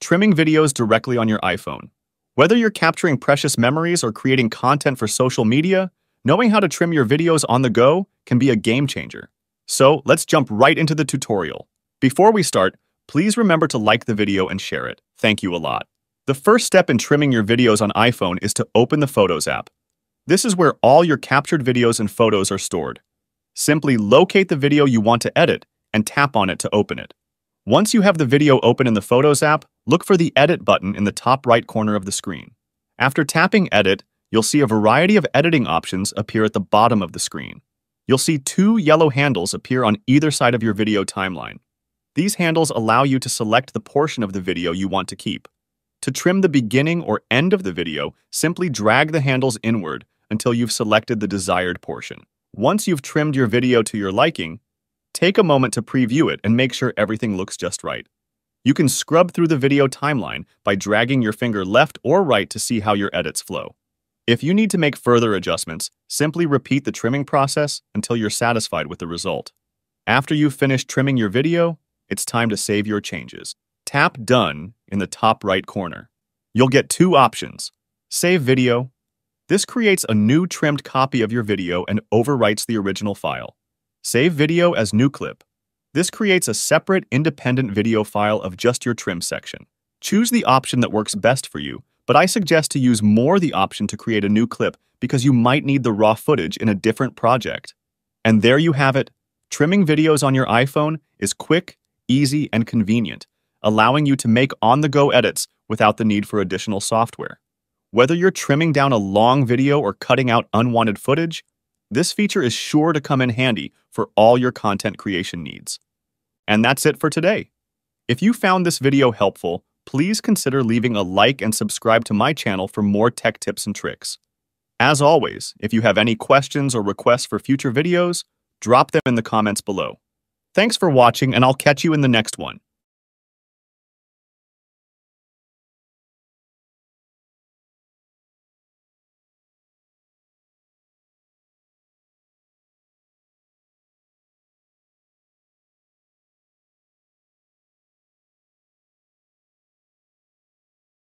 Trimming videos directly on your iPhone. Whether you're capturing precious memories or creating content for social media, knowing how to trim your videos on the go can be a game changer. So let's jump right into the tutorial. Before we start, please remember to like the video and share it. Thank you a lot. The first step in trimming your videos on iPhone is to open the Photos app. This is where all your captured videos and photos are stored. Simply locate the video you want to edit and tap on it to open it. Once you have the video open in the Photos app, look for the Edit button in the top right corner of the screen. After tapping Edit, you'll see a variety of editing options appear at the bottom of the screen. You'll see two yellow handles appear on either side of your video timeline. These handles allow you to select the portion of the video you want to keep. To trim the beginning or end of the video, simply drag the handles inward until you've selected the desired portion. Once you've trimmed your video to your liking, take a moment to preview it and make sure everything looks just right. You can scrub through the video timeline by dragging your finger left or right to see how your edits flow. If you need to make further adjustments, simply repeat the trimming process until you're satisfied with the result. After you've finished trimming your video, it's time to save your changes. Tap Done in the top right corner. You'll get two options. Save Video. This creates a new trimmed copy of your video and overwrites the original file. Save Video as New Clip. This creates a separate, independent video file of just your trim section. Choose the option that works best for you, but I suggest to use more the option to create a new clip because you might need the raw footage in a different project. And there you have it. Trimming videos on your iPhone is quick, easy, and convenient, allowing you to make on-the-go edits without the need for additional software. Whether you're trimming down a long video or cutting out unwanted footage, this feature is sure to come in handy for all your content creation needs. And that's it for today. If you found this video helpful, please consider leaving a like and subscribe to my channel for more tech tips and tricks. As always, if you have any questions or requests for future videos, drop them in the comments below. Thanks for watching, and I'll catch you in the next one.